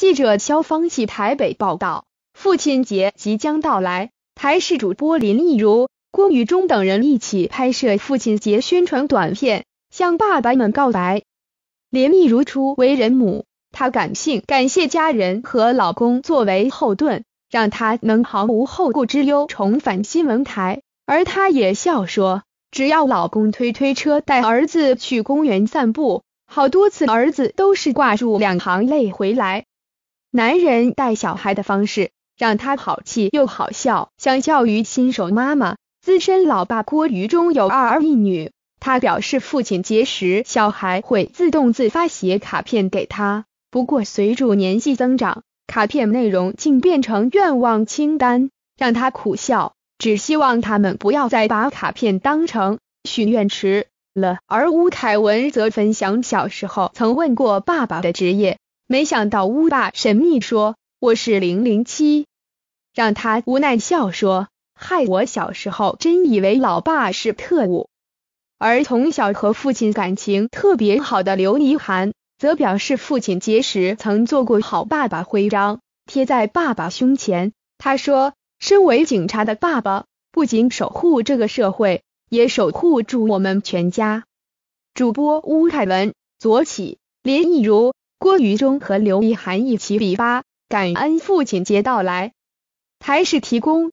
记者肖芳毅台北报道，父亲节即将到来，台视主播林忆如、郭雨中等人一起拍摄父亲节宣传短片，向爸爸们告白。林忆如初为人母，她感性感谢家人和老公作为后盾，让她能毫无后顾之忧重返新闻台。而她也笑说，只要老公推推车带儿子去公园散步，好多次儿子都是挂住两行泪回来。男人带小孩的方式让他好气又好笑。相较于新手妈妈，资深老爸郭瑜中有二儿一女，他表示父亲节时，小孩会自动自发写卡片给他。不过随着年纪增长，卡片内容竟变成愿望清单，让他苦笑。只希望他们不要再把卡片当成许愿池了。而吴凯文则分享小时候曾问过爸爸的职业。没想到乌爸神秘说我是零零七，让他无奈笑说，害我小时候真以为老爸是特务。而从小和父亲感情特别好的刘一涵则表示，父亲结识曾做过好爸爸徽章贴在爸爸胸前。他说，身为警察的爸爸不仅守护这个社会，也守护住我们全家。主播乌凯文左起，林亦如。郭于忠和刘一涵一起比八，感恩父亲节到来。还是提供。